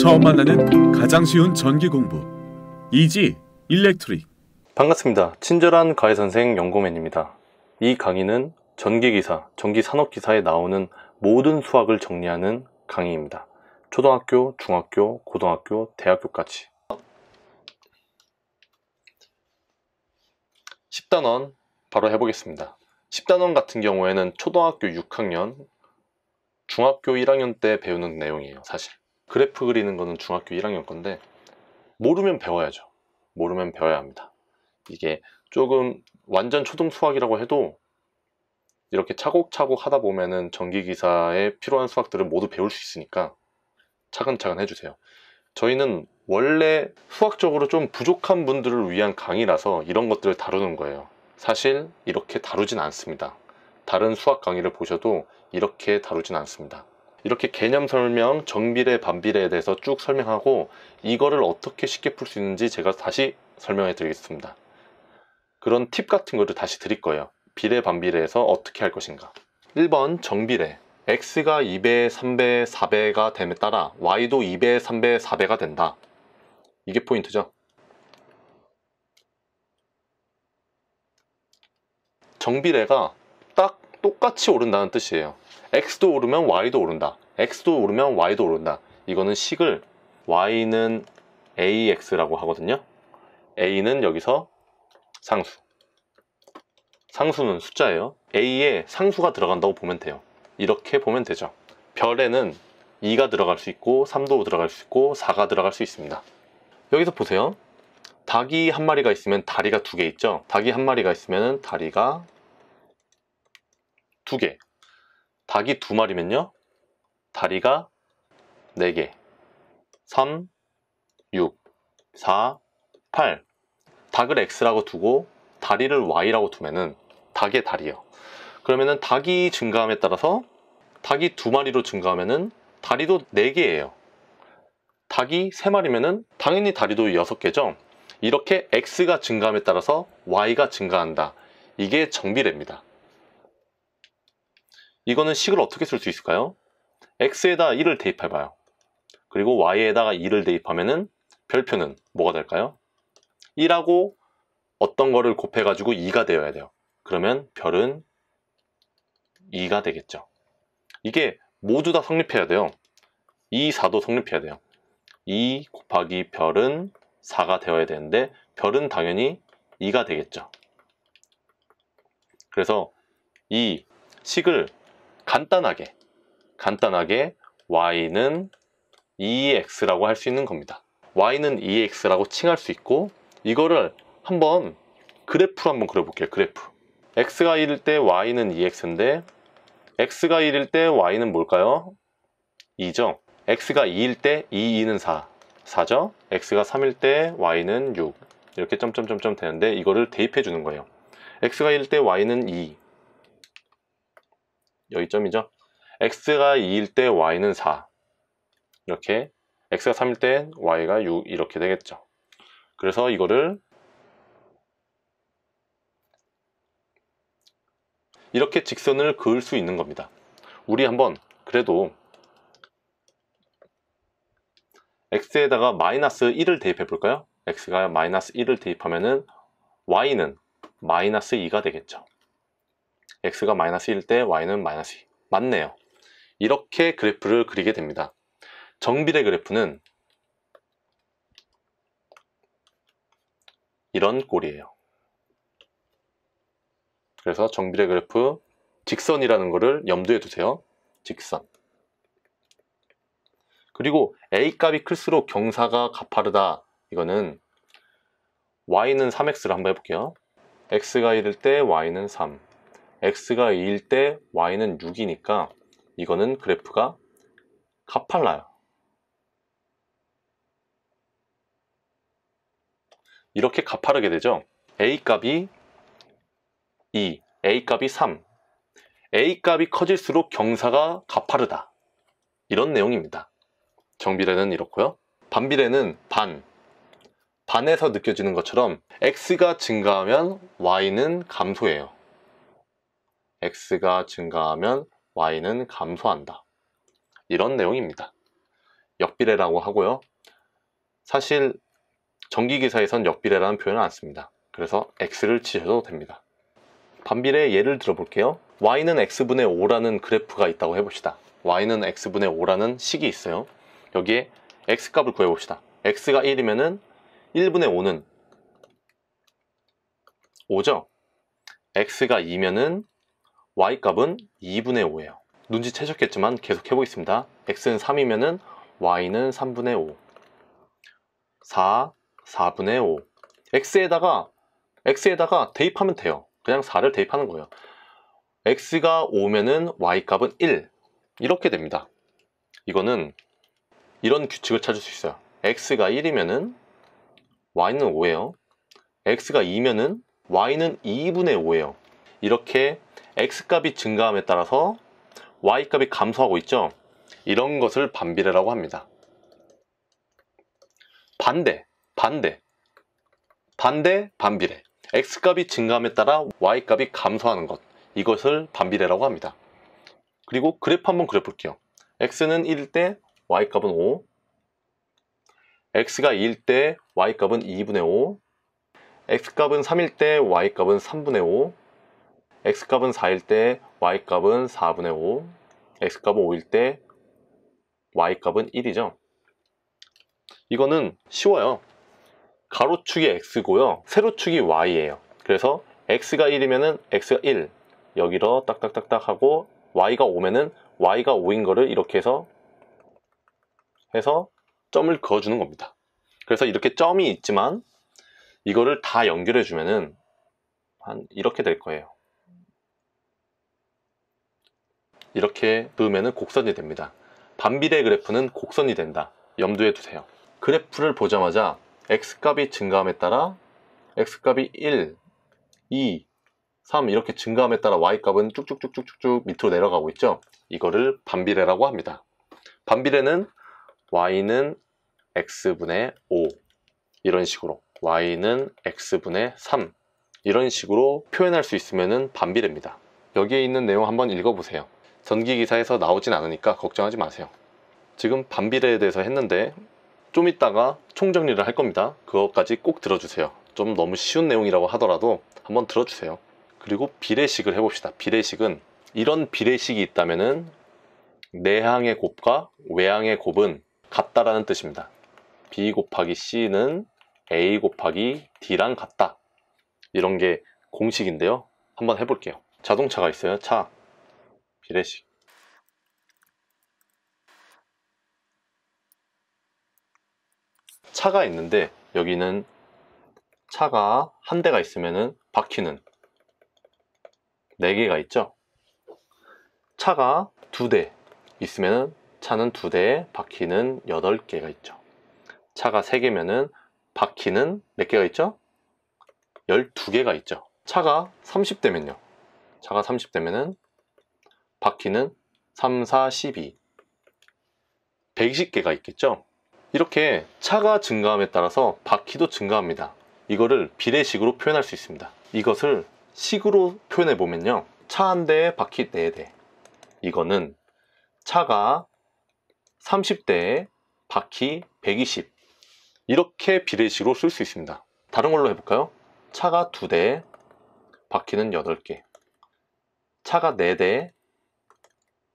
처음 만나는 가장 쉬운 전기 공부 이지 일렉트릭 반갑습니다. 친절한 가해 선생 연고맨입니다. 이 강의는 전기기사, 전기산업기사에 나오는 모든 수학을 정리하는 강의입니다. 초등학교, 중학교, 고등학교, 대학교까지 10단원 바로 해보겠습니다. 10단원 같은 경우에는 초등학교 6학년, 중학교 1학년 때 배우는 내용이에요, 사실. 그래프 그리는 거는 중학교 1학년 건데 모르면 배워야죠. 모르면 배워야 합니다. 이게 조금 완전 초등 수학이라고 해도 이렇게 차곡차곡 하다 보면은 전기기사에 필요한 수학들을 모두 배울 수 있으니까 차근차근 해주세요. 저희는 원래 수학적으로 좀 부족한 분들을 위한 강의라서 이런 것들을 다루는 거예요. 사실 이렇게 다루진 않습니다. 다른 수학 강의를 보셔도 이렇게 다루진 않습니다. 이렇게 개념 설명, 정비례, 반비례에 대해서 쭉 설명하고 이거를 어떻게 쉽게 풀 수 있는지 제가 다시 설명해 드리겠습니다. 그런 팁 같은 거를 다시 드릴 거예요. 비례, 반비례에서 어떻게 할 것인가. 1번 정비례. x가 2배, 3배, 4배가 됨에 따라 y도 2배, 3배, 4배가 된다. 이게 포인트죠. 정비례가 딱 똑같이 오른다는 뜻이에요. x도 오르면 y도 오른다. x도 오르면 y도 오른다. 이거는 식을 y는 ax라고 하거든요. a는 여기서 상수. 상수는 숫자예요. a에 상수가 들어간다고 보면 돼요. 이렇게 보면 되죠. 별에는 2가 들어갈 수 있고 3도 들어갈 수 있고 4가 들어갈 수 있습니다. 여기서 보세요. 닭이 한 마리가 있으면 다리가 두 개 있죠. 닭이 한 마리가 있으면 다리가 두 개. 닭이 두 마리면요. 다리가 4개. 3, 6, 4, 8. 닭을 X라고 두고 다리를 Y라고 두면은 닭의 다리요. 그러면은 닭이 증가함에 따라서 닭이 두 마리로 증가하면은 다리도 4개예요. 닭이 세마리면은 당연히 다리도 6개죠. 이렇게 X가 증가함에 따라서 Y가 증가한다. 이게 정비례입니다. 이거는 식을 어떻게 쓸 수 있을까요? x에다 1을 대입해봐요. 그리고 y에다가 2를 대입하면은 별표는 뭐가 될까요? 1하고 어떤 거를 곱해가지고 2가 되어야 돼요. 그러면 별은 2가 되겠죠. 이게 모두 다 성립해야 돼요. 2, 4도 성립해야 돼요. 2 곱하기 별은 4가 되어야 되는데 별은 당연히 2가 되겠죠. 그래서 이 식을 간단하게 간단하게 y는 ex라고 할 수 있는 겁니다. y는 ex라고 칭할 수 있고 이거를 한번 그래프로 한번 그려볼게요. 그래프 x가 1일 때 y는 2x인데 e x가 1일 때 y는 뭘까요? 2죠. x가 2일 때 2, 2는 4, 4죠. x가 3일 때 y는 6 이렇게 점점점점 되는데 이거를 대입해 주는 거예요. x가 1일 때 y는 2, 여기점이죠. x가 2일 때 y는 4 이렇게 x가 3일 때 y가 6 이렇게 되겠죠. 그래서 이거를 이렇게 직선을 그을 수 있는 겁니다. 우리 한번 그래도 x에다가 마이너스 1을 대입해 볼까요? x가 마이너스 1을 대입하면은 y는 마이너스 2가 되겠죠. x가 마이너스 1일 때 y는 마이너스 2 맞네요 이렇게 그래프를 그리게 됩니다 정비례 그래프는 이런 꼴이에요 그래서 정비례 그래프 직선이라는 거를 염두에 두세요 직선 그리고 a값이 클수록 경사가 가파르다 이거는 y는 3x를 한번 해볼게요 x가 1일 때 y는 3 x가 2일 때 y는 6이니까 이거는 그래프가 가팔라요. 이렇게 가파르게 되죠. a값이 2, a값이 3. a값이 커질수록 경사가 가파르다. 이런 내용입니다. 정비례는 이렇고요. 반비례는 반, 반에서 느껴지는 것처럼 x가 증가하면 y는 감소해요. x가 증가하면 y는 감소한다. 이런 내용입니다. 역비례라고 하고요. 사실 전기기사에선 역비례라는 표현은 안 씁니다. 그래서 x를 치셔도 됩니다. 반비례 예를 들어볼게요. y는 x분의 5라는 그래프가 있다고 해봅시다. y는 x분의 5라는 식이 있어요. 여기에 x값을 구해봅시다. x가 1이면 은 1분의 5는 5죠? x가 2면은 y값은 2분의 5예요. 눈치채셨겠지만 계속 해보겠습니다. x는 3이면 y는 3분의 5 4, 4분의 5 x에다가 x에다가 대입하면 돼요. 그냥 4를 대입하는 거예요. x가 5면은 y값은 1 이렇게 됩니다. 이거는 이런 규칙을 찾을 수 있어요. x가 1이면은 y는 5예요. x가 2면은 y는 2분의 5예요. 이렇게 x값이 증가함에 따라서 y값이 감소하고 있죠. 이런 것을 반비례라고 합니다. 반대, 반대, 반대, 반비례. x값이 증가함에 따라 y값이 감소하는 것. 이것을 반비례라고 합니다. 그리고 그래프 한번 그려볼게요. x는 1일 때 y값은 5, x가 2일 때 y값은 2분의 5, x값은 3일 때 y값은 3분의 5, x값은 4일 때 y값은 4분의 5, x값은 5일 때 y값은 1이죠. 이거는 쉬워요. 가로축이 x고요. 세로축이 y예요. 그래서 x가 1이면 x가 1, 여기로 딱딱딱딱 하고 y가 5면은 y가 5인 거를 이렇게 해서 해서 점을 그어주는 겁니다. 그래서 이렇게 점이 있지만 이거를 다 연결해 주면은 한 이렇게 될 거예요. 이렇게 넣으면 곡선이 됩니다. 반비례 그래프는 곡선이 된다. 염두에 두세요. 그래프를 보자마자 x값이 증가함에 따라 x값이 1, 2, 3 이렇게 증가함에 따라 y값은 쭉쭉쭉쭉쭉 밑으로 내려가고 있죠. 이거를 반비례라고 합니다. 반비례는 y는 x분의 5 이런 식으로 y는 x분의 3 이런 식으로 표현할 수 있으면 반비례입니다. 여기에 있는 내용 한번 읽어보세요. 전기 기사에서 나오진 않으니까 걱정하지 마세요. 지금 반비례에 대해서 했는데 좀 이따가 총정리를 할 겁니다. 그것까지 꼭 들어주세요. 좀 너무 쉬운 내용이라고 하더라도 한번 들어주세요. 그리고 비례식을 해봅시다. 비례식은 이런 비례식이 있다면은 내항의 곱과 외항의 곱은 같다라는 뜻입니다. b 곱하기 c는 a 곱하기 d랑 같다. 이런 게 공식인데요. 한번 해볼게요. 자동차가 있어요. 차. 기내식 차가 있는데 여기는 차가 한 대가 있으면 바퀴는 4개가 있죠 차가 두 대있으면 차는 두대 바퀴는 8개가 있죠 차가 3개면은 바퀴는 몇 개가 있죠? 12개가 있죠 차가 30대면요 차가 30대면은 바퀴는 3, 4, 12 120개가 있겠죠 이렇게 차가 증가함에 따라서 바퀴도 증가합니다 이거를 비례식으로 표현할 수 있습니다 이것을 식으로 표현해 보면요 차 한 대에 바퀴 4대 이거는 차가 30대에 바퀴 120 이렇게 비례식으로 쓸 수 있습니다 다른 걸로 해볼까요? 차가 2대 바퀴는 8개 차가 4대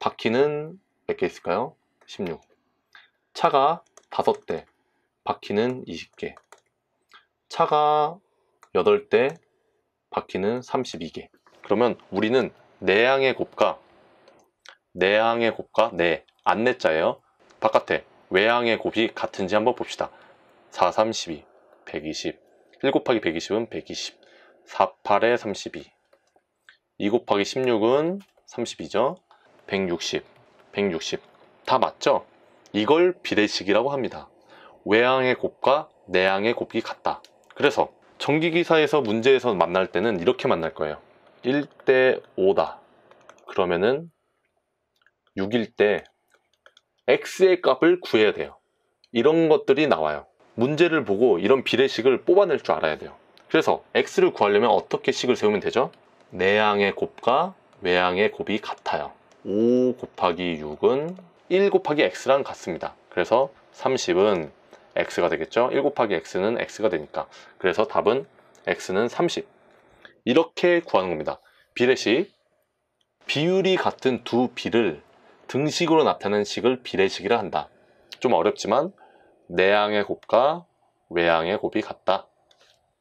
바퀴는 몇 개 있을까요? 16. 차가 5대, 바퀴는 20개. 차가 8대, 바퀴는 32개. 그러면 우리는 내항의 네 곱과 내항의 네 곱과 내 네 안내자예요. 바깥에 외항의 곱이 같은지 한번 봅시다. 4, 32, 120. 1 곱하기 120은 120. 4, 8에 32. 2 곱하기 16은 32죠. 160, 160. 다 맞죠? 이걸 비례식이라고 합니다. 외항의 곱과 내항의 곱이 같다. 그래서 전기기사에서 문제에서 만날 때는 이렇게 만날 거예요. 1대 5다. 그러면은 6일 때 x의 값을 구해야 돼요. 이런 것들이 나와요. 문제를 보고 이런 비례식을 뽑아낼 줄 알아야 돼요. 그래서 x를 구하려면 어떻게 식을 세우면 되죠? 내항의 곱과 외항의 곱이 같아요. 5 곱하기 6은 1 곱하기 x랑 같습니다. 그래서 30은 x가 되겠죠. 1 곱하기 x는 x가 되니까. 그래서 답은 x는 30. 이렇게 구하는 겁니다. 비례식 비율이 같은 두 비를 등식으로 나타낸 식을 비례식이라 한다. 좀 어렵지만 내항의 곱과 외항의 곱이 같다.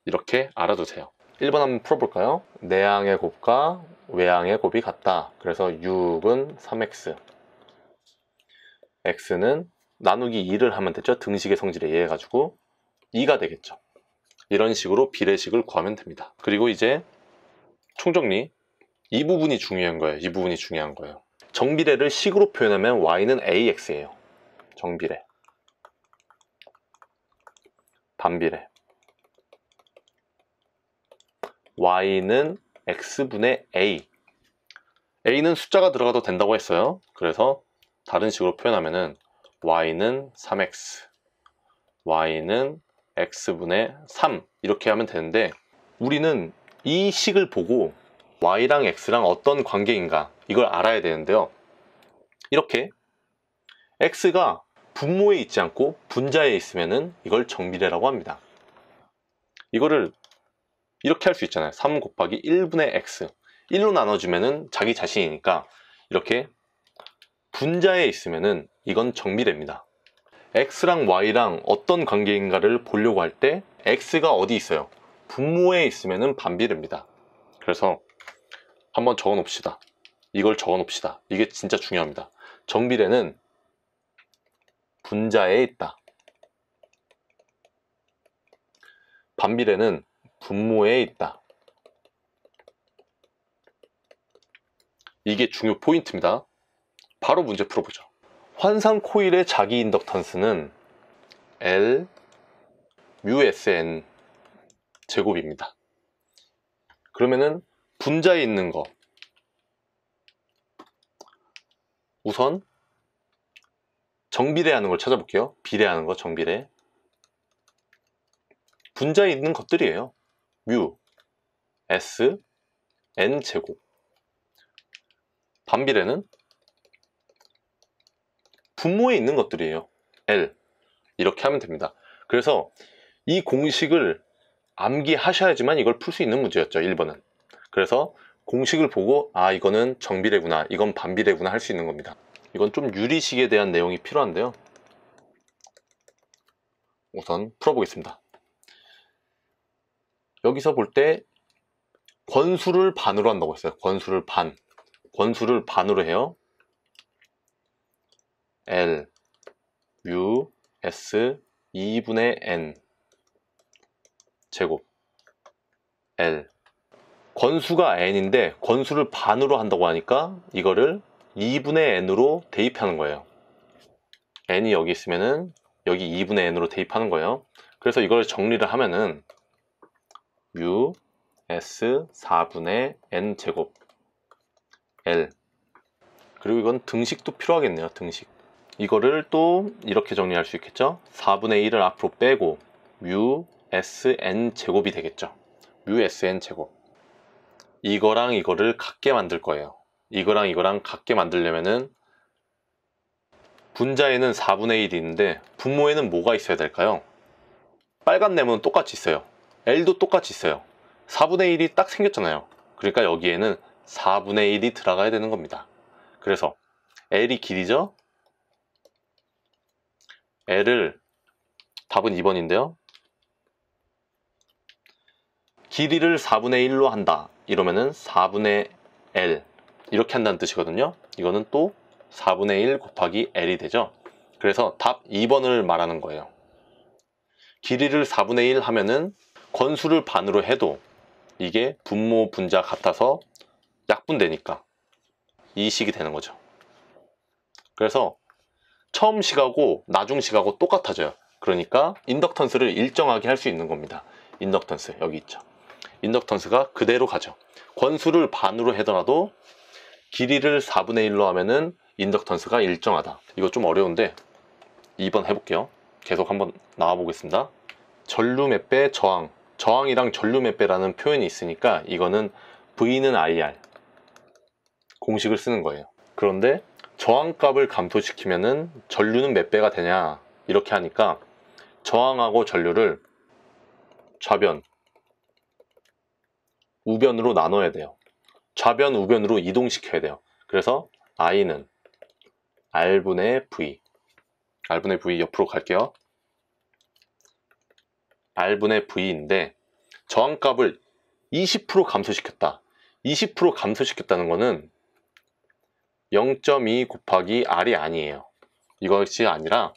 이렇게 알아두세요. 1번 한번 풀어볼까요? 내항의 곱과 외항의 곱이 같다. 그래서 6은 3x. x는 나누기 2를 하면 되죠 등식의 성질에 의해 가지고 2가 되겠죠. 이런 식으로 비례식을 구하면 됩니다. 그리고 이제 총정리 이 부분이 중요한 거예요. 이 부분이 중요한 거예요. 정비례를 식으로 표현하면 y는 ax예요. 정비례 반비례 y는 x분의 a a는 숫자가 들어가도 된다고 했어요 그래서 다른 식으로 표현하면은 y는 3x y는 x분의 3 이렇게 하면 되는데 우리는 이 식을 보고 y랑 x랑 어떤 관계인가 이걸 알아야 되는데요 이렇게 x가 분모에 있지 않고 분자에 있으면은 이걸 정비례라고 합니다 이거를 이렇게 할 수 있잖아요 3 곱하기 1분의 x 1로 나눠주면은 자기 자신이니까 이렇게 분자에 있으면은 이건 정비됩니다 x랑 y랑 어떤 관계인가를 보려고 할 때 x가 어디 있어요 분모에 있으면은 반비례입니다 그래서 한번 적어 놓읍시다 이걸 적어 놓읍시다 이게 진짜 중요합니다 정비례는 분자에 있다 반비례는 분모에 있다. 이게 중요 포인트입니다. 바로 문제 풀어보죠. 환상 코일의 자기 인덕턴스는 L µSN 제곱입니다. 그러면은 분자에 있는 거 우선 정비례하는 걸 찾아볼게요. 비례하는 거 정비례 분자에 있는 것들이에요. 뮤 S N 제곱 반비례는 분모에 있는 것들이에요. L 이렇게 하면 됩니다. 그래서 이 공식을 암기하셔야지만 이걸 풀 수 있는 문제였죠. 1번은. 그래서 공식을 보고 아 이거는 정비례구나 이건 반비례구나 할 수 있는 겁니다. 이건 좀 유리식에 대한 내용이 필요한데요. 우선 풀어보겠습니다. 여기서 볼 때 권수를 반으로 한다고 했어요. 권수를 반. 권수를 반으로 해요. L, U, S, 2분의 N 제곱 L 권수가 N인데 권수를 반으로 한다고 하니까 이거를 2분의 N으로 대입하는 거예요. N이 여기 있으면은 여기 2분의 N으로 대입하는 거예요. 그래서 이걸 정리를 하면은 u s 4분의 n 제곱 l 그리고 이건 등식도 필요하겠네요 등식 이거를 또 이렇게 정리할 수 있겠죠 4분의 1을 앞으로 빼고 u s n 제곱이 되겠죠 u s n 제곱 이거랑 이거를 같게 만들 거예요 이거랑 이거랑 같게 만들려면은 분자에는 4분의 1이 있는데 분모에는 뭐가 있어야 될까요? 빨간 네모는 똑같이 있어요 L도 똑같이 있어요 4분의 1이 딱 생겼잖아요 그러니까 여기에는 4분의 1이 들어가야 되는 겁니다 그래서 L이 길이죠 L을 답은 2번인데요 길이를 4분의 1로 한다 이러면은 4분의 L 이렇게 한다는 뜻이거든요 이거는 또 4분의 1 곱하기 L이 되죠 그래서 답 2번을 말하는 거예요 길이를 4분의 1 하면은 권수를 반으로 해도 이게 분모 분자 같아서 약분되니까 이 식이 되는 거죠. 그래서 처음 식하고 나중 식하고 똑같아져요. 그러니까 인덕턴스를 일정하게 할 수 있는 겁니다. 인덕턴스 여기 있죠. 인덕턴스가 그대로 가죠. 권수를 반으로 해더라도 길이를 4분의 1로 하면은 인덕턴스가 일정하다. 이거 좀 어려운데 2번 해볼게요. 계속 한번 나와보겠습니다. 전류 몇배 저항 저항이랑 전류매배라는 표현이 있으니까 이거는 V는 IR 공식을 쓰는 거예요. 그런데 저항값을 감소시키면은 전류는 몇 배가 되냐 이렇게 하니까 저항하고 전류를 좌변, 우변으로 나눠야 돼요. 좌변, 우변으로 이동시켜야 돼요. 그래서 I는 R분의 V R분의 V 옆으로 갈게요. R분의 V인데 저항값을 20% 감소시켰다. 20% 감소시켰다는 거는 0.2 곱하기 R이 아니에요. 이것이 아니라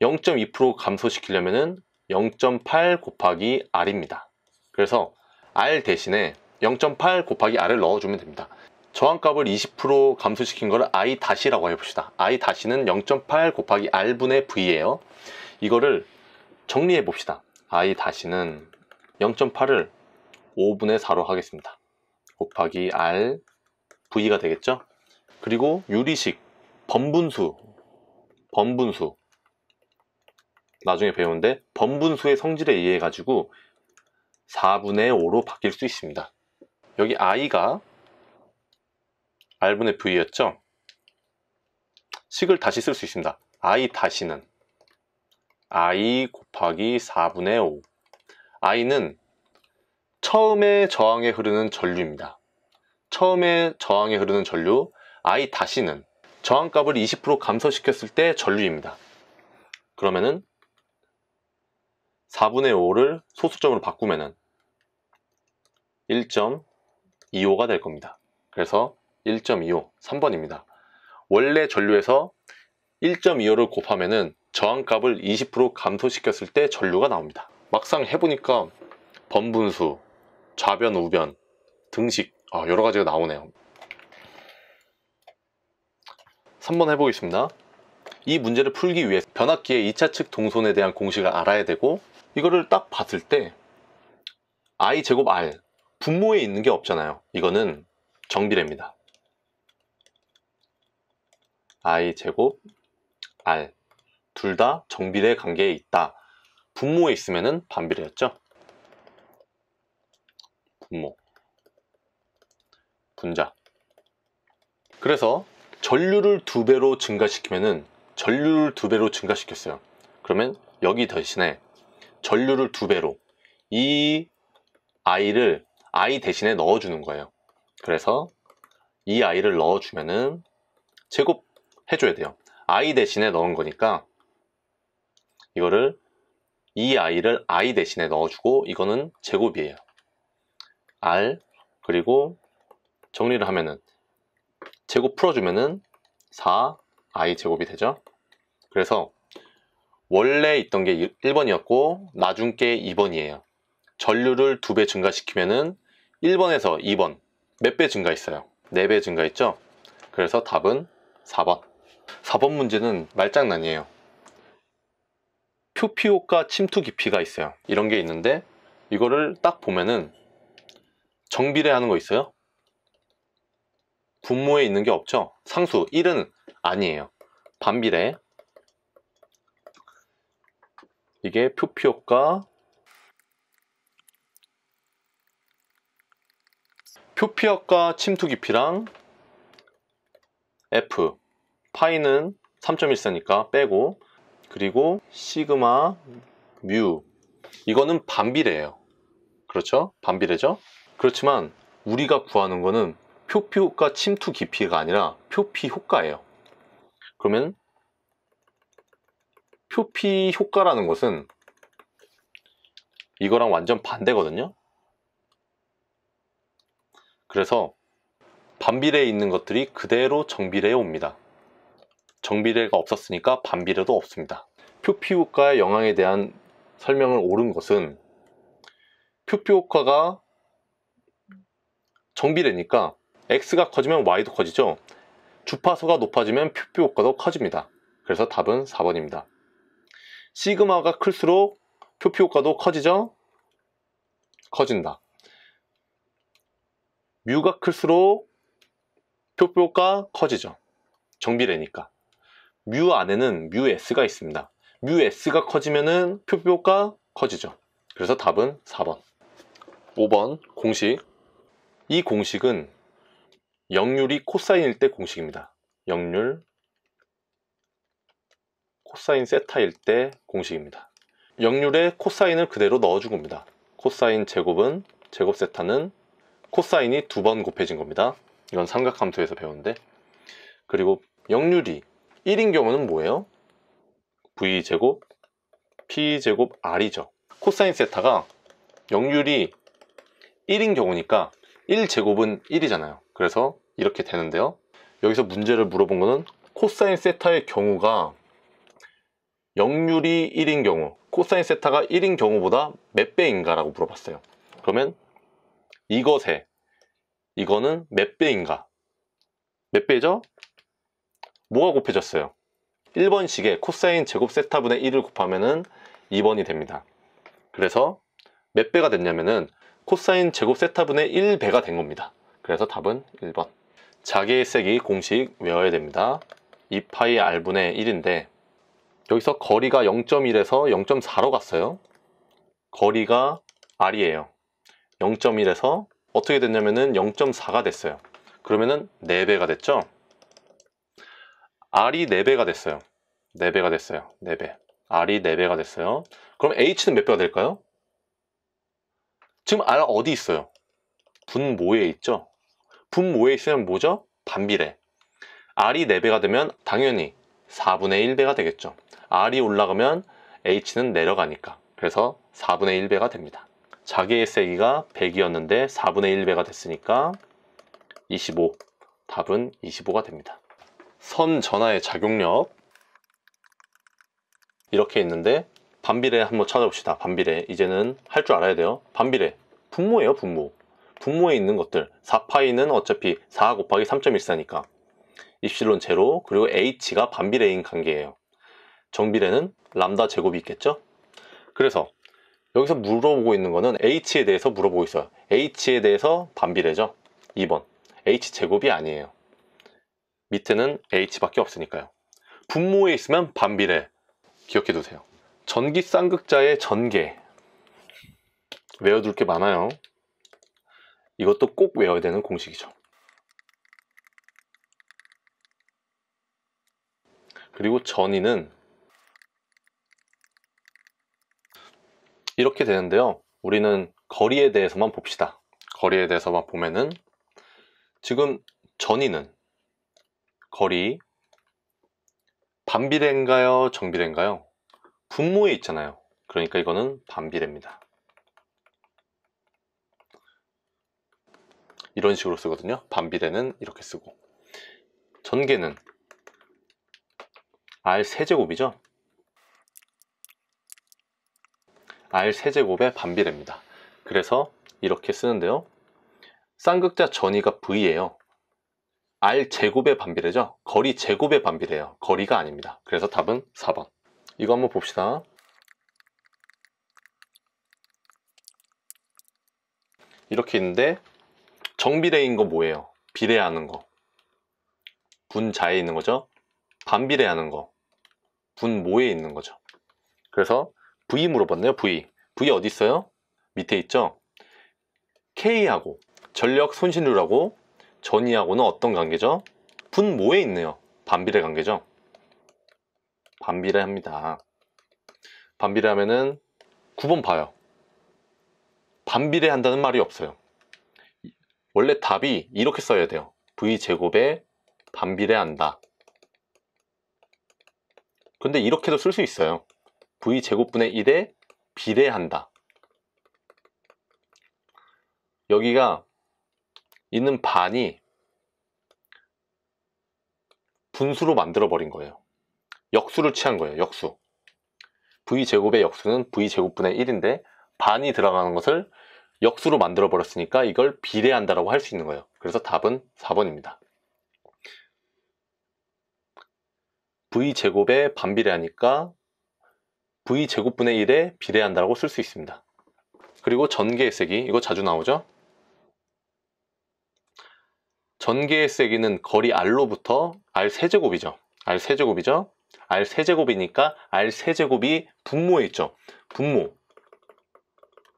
0.2% 감소시키려면 0.8 곱하기 R입니다. 그래서 R 대신에 0.8 곱하기 R을 넣어주면 됩니다. 저항값을 20% 감소시킨 걸 I 다시라고 해봅시다. I 다시는 0.8 곱하기 R분의 V예요. 이거를 정리해 봅시다. i 다시는 0.8을 5분의 4로 하겠습니다. 곱하기 r v가 되겠죠? 그리고 유리식 번분수 번분수 나중에 배우는데 번분수의 성질에 의해 가지고 4분의 5로 바뀔 수 있습니다. 여기 i가 r분의 v였죠? 식을 다시 쓸 수 있습니다. i 다시는 i 곱하기 4분의 5 i는 처음에 저항에 흐르는 전류입니다. 처음에 저항에 흐르는 전류 i 다시는 저항값을 20% 감소시켰을 때 전류입니다. 그러면은 4분의 5를 소수점으로 바꾸면은 1.25가 될 겁니다. 그래서 1.25, 3번입니다. 원래 전류에서 1.25를 곱하면은 저항값을 20% 감소시켰을 때 전류가 나옵니다. 막상 해보니까 번분수, 좌변, 우변, 등식 아, 여러 가지가 나오네요. 3번 해보겠습니다. 이 문제를 풀기 위해 변압기의 2차 측 동선에 대한 공식을 알아야 되고 이거를 딱 봤을 때 i 제곱 r 분모에 있는 게 없잖아요. 이거는 정비례입니다. i 제곱 알. 둘다 정비례 관계에 있다. 분모에 있으면 반비례였죠. 분모. 분자. 그래서 전류를 두 배로 증가시키면 전류를 두 배로 증가시켰어요. 그러면 여기 대신에 전류를 두 배로 이 i를 i 대신에 넣어주는 거예요. 그래서 이 i를 넣어주면은 제곱 해줘야 돼요. i 대신에 넣은 거니까 이거를 이 i를 i 대신에 넣어주고 이거는 제곱이에요. r 그리고 정리를 하면은 제곱 풀어주면은 4i 제곱이 되죠. 그래서 원래 있던 게 1번이었고 나중 게 2번이에요. 전류를 2배 증가시키면은 1번에서 2번 몇 배 증가했어요? 4배 증가했죠? 그래서 답은 4번. 4번 문제는 말장난이에요 표피효과 침투 깊이가 있어요 이런 게 있는데 이거를 딱 보면은 정비례 하는 거 있어요 분모에 있는 게 없죠 상수 1은 아니에요 반비례 이게 표피효과 표피효과 침투 깊이랑 F 파이는 3.14니까 빼고 그리고 시그마 뮤 이거는 반비례예요. 그렇죠? 반비례죠? 그렇지만 우리가 구하는 거는 표피 효과 침투 깊이가 아니라 표피 효과예요. 그러면 표피 효과라는 것은 이거랑 완전 반대거든요. 그래서 반비례에 있는 것들이 그대로 정비례에 옵니다. 정비례가 없었으니까 반비례도 없습니다. 표피 효과의 영향에 대한 설명을 옳은 것은 표피 효과가 정비례니까 x가 커지면 y도 커지죠. 주파수가 높아지면 표피 효과도 커집니다. 그래서 답은 4번입니다. 시그마가 클수록 표피 효과도 커지죠? 커진다. 뮤가 클수록 표표가 피 커지죠. 정비례니까. 뮤 안에는 뮤 S가 있습니다. 뮤 S가 커지면은 표표가 커지죠. 그래서 답은 4번. 5번 공식. 이 공식은 역률이 코사인일 때 공식입니다. 역률 코사인 세타일 때 공식입니다. 역률에 코사인을 그대로 넣어준 겁니다. 코사인 제곱은 제곱 세타는 코사인이 두 번 곱해진 겁니다. 이건 삼각함수에서 배웠는데 그리고 역률이 1인 경우는 뭐예요? V제곱 P제곱 R이죠. 코사인 세타가 영률이 1인 경우니까 1제곱은 1이잖아요. 그래서 이렇게 되는데요. 여기서 문제를 물어본 거는 코사인 세타의 경우가 영률이 1인 경우 코사인 세타가 1인 경우보다 몇 배인가 라고 물어봤어요 그러면 이것에 이거는 몇 배인가 몇 배죠? 뭐가 곱해졌어요? 1번식에 코사인 제곱 세타분의 1을 곱하면 2번이 됩니다. 그래서 몇 배가 됐냐면 코사인 제곱 세타분의 1배가 된 겁니다. 그래서 답은 1번. 자기의 색이 공식 외워야 됩니다. 2파이 r분의 1인데 여기서 거리가 0.1에서 0.4로 갔어요. 거리가 r이에요. 0.1에서 어떻게 됐냐면 0.4가 됐어요. 그러면 4배가 됐죠? R이 4배가 됐어요. 4배가 됐어요. 4배. R이 4배가 됐어요. 그럼 H는 몇 배가 될까요? 지금 R 어디 있어요? 분모에 있죠? 분모에 있으면 뭐죠? 반비례. R이 4배가 되면 당연히 4분의 1배가 되겠죠. R이 올라가면 H는 내려가니까. 그래서 4분의 1배가 됩니다. 자기의 세기가 100이었는데 4분의 1배가 됐으니까 25. 답은 25가 됩니다. 선 전하의 작용력 이렇게 있는데 반비례 한번 찾아봅시다. 반비례 이제는 할 줄 알아야 돼요. 반비례 분모예요 분모. 분모에 있는 것들 4파이는 어차피 4 곱하기 3.14니까 입실론 제로 그리고 h가 반비례인 관계예요. 정비례는 람다 제곱이 있겠죠? 그래서 여기서 물어보고 있는 거는 h에 대해서 물어보고 있어요. h에 대해서 반비례죠? 2번 h 제곱이 아니에요. 밑에는 H밖에 없으니까요. 분모에 있으면 반비례 기억해 두세요. 전기 쌍극자의 전개 외워둘 게 많아요. 이것도 꼭 외워야 되는 공식이죠. 그리고 전이는 이렇게 되는데요. 우리는 거리에 대해서만 봅시다. 거리에 대해서만 보면은 지금 전이는 거리, 반비례인가요? 정비례인가요? 분모에 있잖아요. 그러니까 이거는 반비례입니다. 이런 식으로 쓰거든요. 반비례는 이렇게 쓰고 전개는 R 세제곱이죠. R 세제곱의 반비례입니다. 그래서 이렇게 쓰는데요. 쌍극자 전위가 V예요. R 제곱의 반비례죠. 거리 제곱의 반비례예요. 거리가 아닙니다. 그래서 답은 4번. 이거 한번 봅시다. 이렇게 있는데 정비례인 거 뭐예요? 비례하는 거. 분자에 있는 거죠. 반비례하는 거. 분모에 있는 거죠. 그래서 V 물어봤네요. V. V 어디 있어요? 밑에 있죠? K하고 전력 손실률하고 전이하고는 어떤 관계죠? 분모에 있네요. 반비례 관계죠? 반비례 합니다. 반비례 하면은 9번 봐요. 반비례 한다는 말이 없어요. 원래 답이 이렇게 써야 돼요. v제곱에 반비례한다. 근데 이렇게도 쓸 수 있어요. v제곱분의 1에 비례한다. 여기가 있는 반이 분수로 만들어 버린 거예요. 역수를 취한 거예요. 역수. v제곱의 역수는 v제곱분의 1인데 반이 들어가는 것을 역수로 만들어 버렸으니까 이걸 비례한다라고 할 수 있는 거예요. 그래서 답은 4번입니다. v제곱에 반비례하니까 v제곱분의 1에 비례한다라고 쓸 수 있습니다. 그리고 전개의색이 이거 자주 나오죠? 전개의 세기는 거리 r로부터 r 세제곱이죠. r 세제곱이죠. r 세제곱이니까 r 세제곱이 분모에 있죠. 분모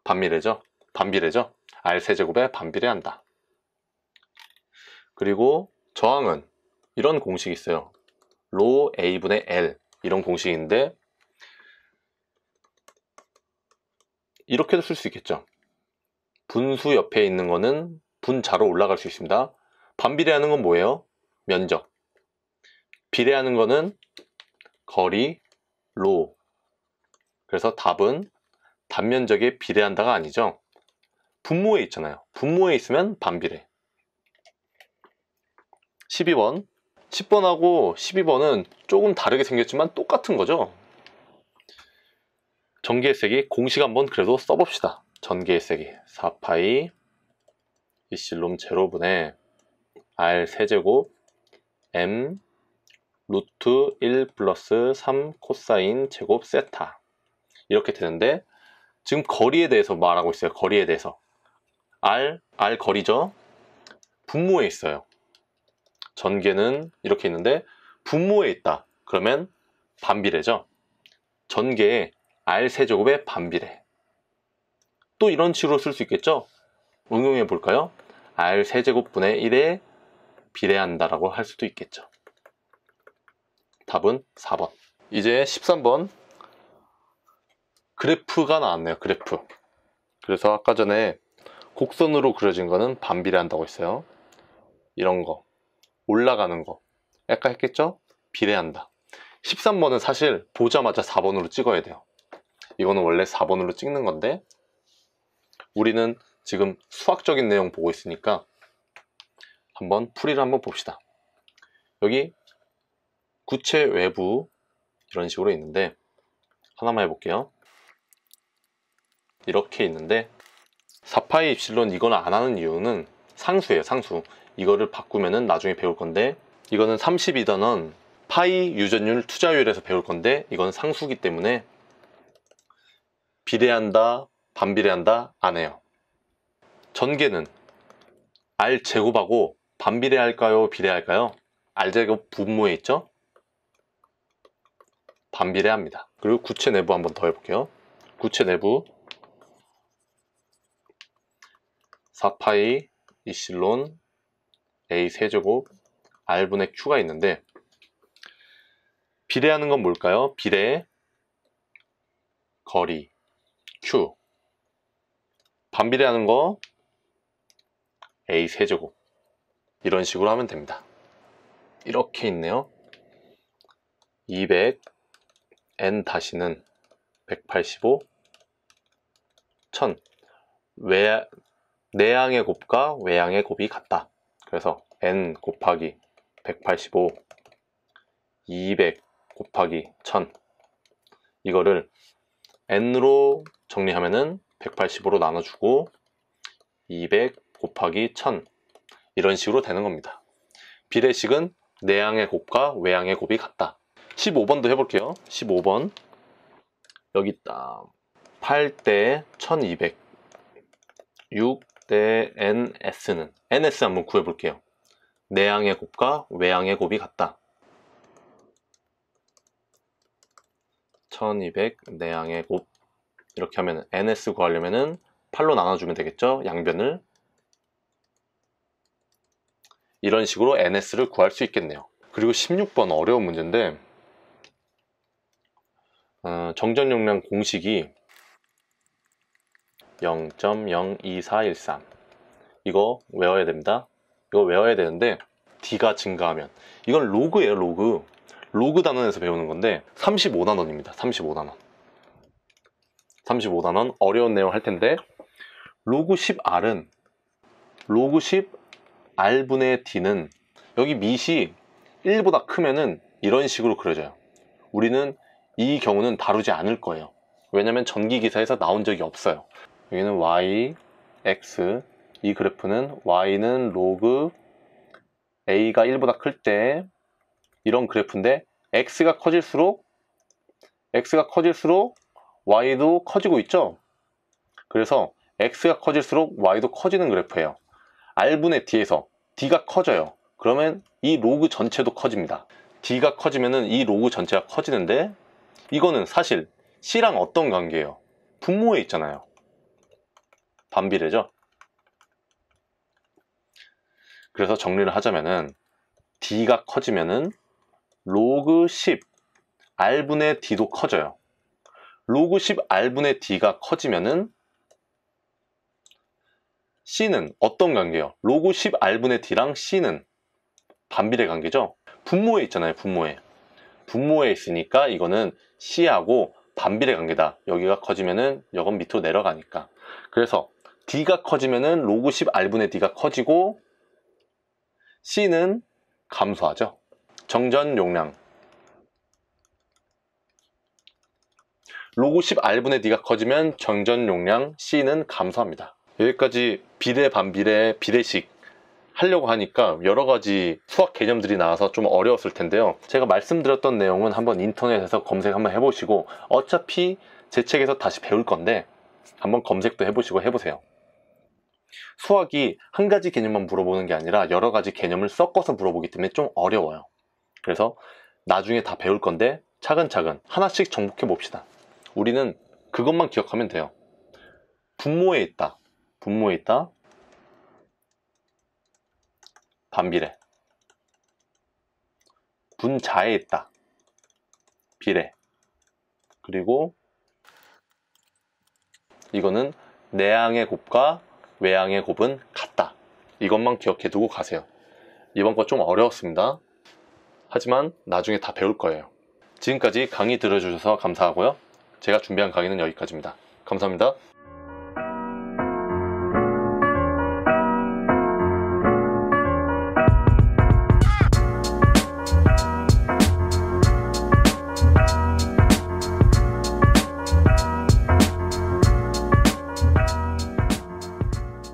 반비례죠. 반비례죠. r 세제곱에 반비례한다. 그리고 저항은 이런 공식이 있어요. 로 a분의 l 이런 공식인데 이렇게도 쓸 수 있겠죠. 분수 옆에 있는 거는 분자로 올라갈 수 있습니다. 반비례하는 건 뭐예요? 면적. 비례하는 거는 거리, 로. 그래서 답은 단면적에 비례한다가 아니죠. 분모에 있잖아요. 분모에 있으면 반비례. 12번. 10번하고 12번은 조금 다르게 생겼지만 똑같은 거죠. 전개의 세기 공식 한번 그래도 써봅시다. 전개의 세기 4파이 이실롬 제로분의 r 세제곱 m 루트 1 플러스 3 코사인 제곱 세타 이렇게 되는데 지금 거리에 대해서 말하고 있어요. 거리에 대해서 r, r 거리죠. 분모에 있어요. 전개는 이렇게 있는데 분모에 있다. 그러면 반비례죠. 전개의 r 세제곱의 반비례. 또 이런 식으로 쓸 수 있겠죠? 응용해 볼까요? r 세제곱분의 1의 비례한다라고 할 수도 있겠죠. 답은 4번. 이제 13번. 그래프가 나왔네요. 그래프. 그래서 아까 전에 곡선으로 그려진 거는 반비례한다고 했어요. 이런 거. 올라가는 거. 아까 했겠죠? 비례한다. 13번은 사실 보자마자 4번으로 찍어야 돼요. 이거는 원래 4번으로 찍는 건데 우리는 지금 수학적인 내용 보고 있으니까 한번 풀이를 한번 봅시다. 여기 구체 외부 이런 식으로 있는데 하나만 해볼게요. 이렇게 있는데 4파이 입실론 이건 안 하는 이유는 상수예요 상수 이거를 바꾸면은 나중에 배울 건데 이거는 32단원 파이 유전율 투자율에서 배울 건데 이건 상수기 때문에 비례한다 반비례한다 안 해요 전개는 R 제곱하고 반비례할까요? 비례할까요? 알제곱 분모에 있죠? 반비례합니다. 그리고 구체 내부 한번 더 해볼게요. 구체 내부 4파이 이실론 A 세제곱 R분의 Q가 있는데 비례하는 건 뭘까요? 비례 거리 Q 반비례하는 거 A 세제곱 이런 식으로 하면 됩니다. 이렇게 있네요. 200 n 다시는 185 1000 외, 내양의 곱과 외양의 곱이 같다. 그래서 n 곱하기 185 200 곱하기 1000 이거를 n으로 정리하면 185로 나눠주고 200 곱하기 1000 이런 식으로 되는 겁니다. 비례식은 내양의 곱과 외양의 곱이 같다. 15번도 해볼게요. 15번 여기 있다. 8대 1200 6대 ns는 ns 한번 구해볼게요. 내양의 곱과 외양의 곱이 같다. 1200내양의곱 이렇게 하면 ns 구하려면 8로 나눠주면 되겠죠? 양변을 이런 식으로 NS를 구할 수 있겠네요. 그리고 16번 어려운 문제인데 어, 정전 용량 공식이 0.02413 이거 외워야 됩니다. 이거 외워야 되는데 D가 증가하면 이건 로그예요 로그 로그 단원에서 배우는 건데 35단원입니다 35단원 35단원 어려운 내용 할 텐데 로그 10R은 로그 10 R분의 D는 여기 밑이 1보다 크면은 이런 식으로 그려져요. 우리는 이 경우는 다루지 않을 거예요. 왜냐면 전기 기사에서 나온 적이 없어요. 여기는 y, x 이 그래프는 y는 로그 a가 1보다 클 때 이런 그래프인데 x가 커질수록 x가 커질수록 y도 커지고 있죠. 그래서 x가 커질수록 y도 커지는 그래프예요. R분의 D에서 D가 커져요. 그러면 이 로그 전체도 커집니다. D가 커지면 이 로그 전체가 커지는데 이거는 사실 C랑 어떤 관계예요? 분모에 있잖아요. 반비례죠? 그래서 정리를 하자면은 D가 커지면은 로그 10 R분의 D도 커져요. 로그 10 R분의 D가 커지면은 C는 어떤 관계요로그 10R분의 D랑 C는 반비례 관계죠? 분모에 있잖아요, 분모에. 분모에 있으니까 이거는 C하고 반비례 관계다. 여기가 커지면은 여건 밑으로 내려가니까. 그래서 D가 커지면은 로그 10R분의 D가 커지고 C는 감소하죠. 정전 용량. 로그 10R분의 D가 커지면 정전 용량 C는 감소합니다. 여기까지 비례 반비례 비례식 하려고 하니까 여러 가지 수학 개념들이 나와서 좀 어려웠을 텐데요. 제가 말씀드렸던 내용은 한번 인터넷에서 검색 한번 해보시고 어차피 제 책에서 다시 배울 건데 한번 검색도 해보시고 해보세요. 수학이 한 가지 개념만 물어보는 게 아니라 여러 가지 개념을 섞어서 물어보기 때문에 좀 어려워요. 그래서 나중에 다 배울 건데 차근차근 하나씩 정복해 봅시다. 우리는 그것만 기억하면 돼요. 분모에 있다. 분모에 있다 반비례 분자에 있다 비례 그리고 이거는 내항의 곱과 외항의 곱은 같다 이것만 기억해 두고 가세요 이번 거 좀 어려웠습니다 하지만 나중에 다 배울 거예요 지금까지 강의 들어주셔서 감사하고요 제가 준비한 강의는 여기까지입니다 감사합니다